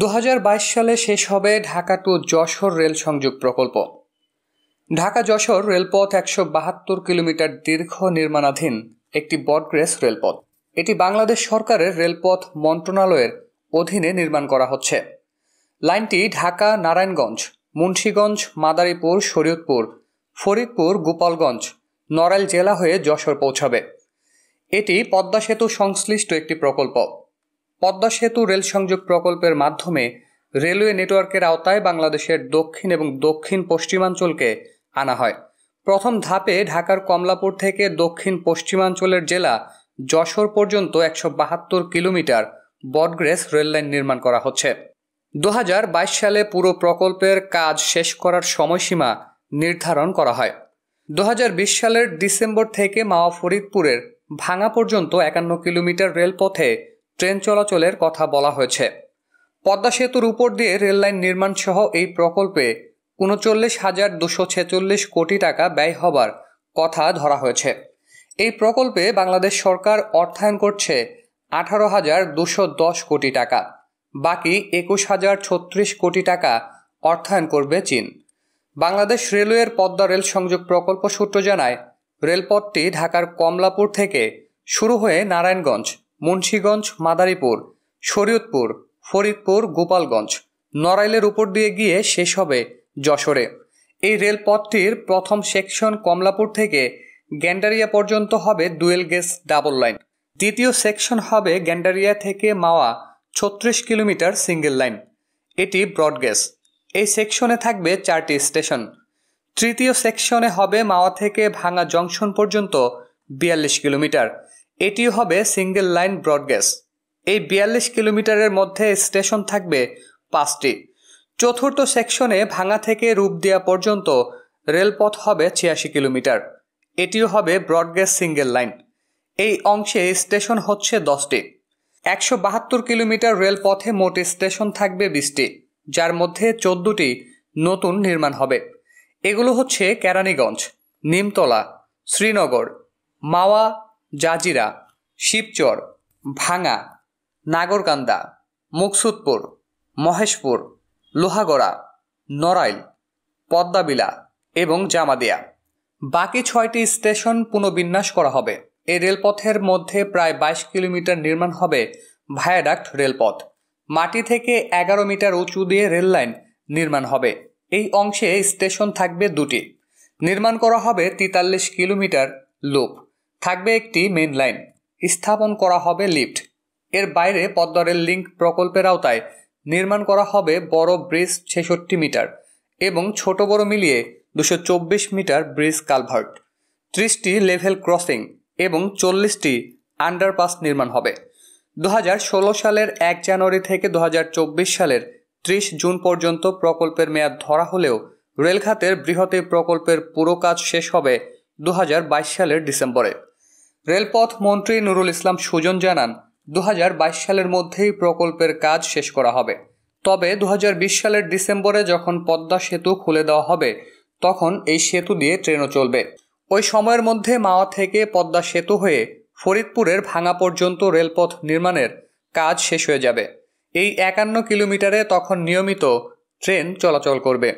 দু সালে শেষ হবে ঢাকা টু যশোর রেল সংযোগ প্রকল্প ঢাকা যশোর রেলপথ একশো বাহাত্তর কিলোমিটার দীর্ঘ নির্মাণাধীন একটি বটগ্রেস রেলপথ এটি বাংলাদেশ সরকারের রেলপথ মন্ত্রণালয়ের অধীনে নির্মাণ করা হচ্ছে লাইনটি ঢাকা নারায়ণগঞ্জ মুন্সীগঞ্জ মাদারীপুর শরীয়তপুর ফরিদপুর গোপালগঞ্জ নড়াইল জেলা হয়ে যশোর পৌঁছাবে এটি পদ্মা সেতু সংশ্লিষ্ট একটি প্রকল্প পদ্মা সেতু রেল সংযোগ প্রকল্পের মাধ্যমে রেলওয়ে নেটওয়ার্কের আওতায় বাংলাদেশের দক্ষিণ এবং দক্ষিণ পশ্চিমাঞ্চলকে আনা হয় প্রথম ধাপে ঢাকার কমলাপুর থেকে দক্ষিণ পশ্চিমাঞ্চলের জেলা যশোর পর্যন্ত একশো বাহাত্তর কিলোমিটার বডগ্রেস রেললাইন নির্মাণ করা হচ্ছে দু সালে পুরো প্রকল্পের কাজ শেষ করার সময়সীমা নির্ধারণ করা হয় দু সালের ডিসেম্বর থেকে মাওয়া ফরিদপুরের ভাঙা পর্যন্ত একান্ন কিলোমিটার রেলপথে ট্রেন চলাচলের কথা বলা হয়েছে পদ্মা সেতুর উপর দিয়ে রেললাইন নির্মাণ সহ এই প্রকল্পে উনচল্লিশ হাজার দুশো ছেচল্লিশ কোটি টাকা ব্যয় হবার কথা ধরা হয়েছে এই প্রকল্পে বাংলাদেশ সরকার অর্থায়ন করছে আঠারো হাজার দুশো দশ কোটি টাকা বাকি একুশ হাজার ছত্রিশ কোটি টাকা অর্থায়ন করবে চীন বাংলাদেশ রেলওয়ের পদ্মা রেল সংযোগ প্রকল্প সূত্র জানায় রেলপথটি ঢাকার কমলাপুর থেকে শুরু হয়ে নারায়ণগঞ্জ মুন্সীগঞ্জ মাদারীপুর শরীয়তপুর ফরিদপুর গোপালগঞ্জ নড়াইলের উপর দিয়ে গিয়ে শেষ হবে যশোরে এই রেলপথটির প্রথম সেকশন কমলাপুর থেকে গ্যান্ডারিয়া পর্যন্ত হবে দুয়েল গেস ডাবল লাইন দ্বিতীয় সেকশন হবে গ্যান্ডারিয়া থেকে মাওয়া ছত্রিশ কিলোমিটার সিঙ্গেল লাইন এটি ব্রডগেজ এই সেকশনে থাকবে চারটি স্টেশন তৃতীয় সেকশনে হবে মাওয়া থেকে ভাঙা জংশন পর্যন্ত বিয়াল্লিশ কিলোমিটার এটি হবে সিঙ্গেল লাইন ব্রডগেজ এই বিয়াল্লিশ কিলোমিটারের মধ্যে স্টেশন থাকবে পাঁচটি চতুর্থ সেকশনে ভাঙা থেকে রূপ দেওয়া পর্যন্ত রেলপথ হবে ছিয়াশি কিলোমিটার এটিও হবে ব্রডগেজ সিঙ্গেল লাইন এই অংশে স্টেশন হচ্ছে দশটি একশো বাহাত্তর কিলোমিটার রেলপথে মোট স্টেশন থাকবে বিশটি যার মধ্যে চোদ্দটি নতুন নির্মাণ হবে এগুলো হচ্ছে কেরানীগঞ্জ নিমতলা শ্রীনগর মাওয়া জাজিরা শিবচর ভাঙা নাগরকান্দা মুকসুদপুর মহেশপুর লোহাগড়া নড়াইল পদ্মাবিলা এবং জামাদিয়া বাকি ছয়টি স্টেশন পুনর্বিন্যাস করা হবে এই রেলপথের মধ্যে প্রায় বাইশ কিলোমিটার নির্মাণ হবে ভায়াডাক্ট রেলপথ মাটি থেকে এগারো মিটার উঁচু দিয়ে রেল লাইন নির্মাণ হবে এই অংশে স্টেশন থাকবে দুটি নির্মাণ করা হবে তেতাল্লিশ কিলোমিটার লোপ থাকবে একটি মেন লাইন স্থাপন করা হবে লিফট এর বাইরে পদ্মারের লিঙ্ক প্রকল্পের আওতায় নির্মাণ করা হবে বড় ব্রিজ ছেষট্টি মিটার এবং ছোট বড় মিলিয়ে দুশো চব্বিশ মিটার ব্রিজ কালভার্ট ত্রিশটি লেভেল ক্রসিং এবং চল্লিশটি আন্ডারপাস নির্মাণ হবে দু সালের এক জানুয়ারি থেকে দু সালের ত্রিশ জুন পর্যন্ত প্রকল্পের মেয়াদ ধরা হলেও রেলখাতের বৃহৎ প্রকল্পের পুরো কাজ শেষ হবে দু সালের ডিসেম্বরে রেলপথ মন্ত্রী নুরুল ইসলাম সুজন জানান দু সালের মধ্যেই প্রকল্পের কাজ শেষ করা হবে তবে দু সালের ডিসেম্বরে যখন পদ্মা সেতু খুলে দেওয়া হবে তখন এই সেতু দিয়ে ট্রেনও চলবে ওই সময়ের মধ্যে মাওয়া থেকে পদ্মা সেতু হয়ে ফরিদপুরের ভাঙা পর্যন্ত রেলপথ নির্মাণের কাজ শেষ হয়ে যাবে এই একান্ন কিলোমিটারে তখন নিয়মিত ট্রেন চলাচল করবে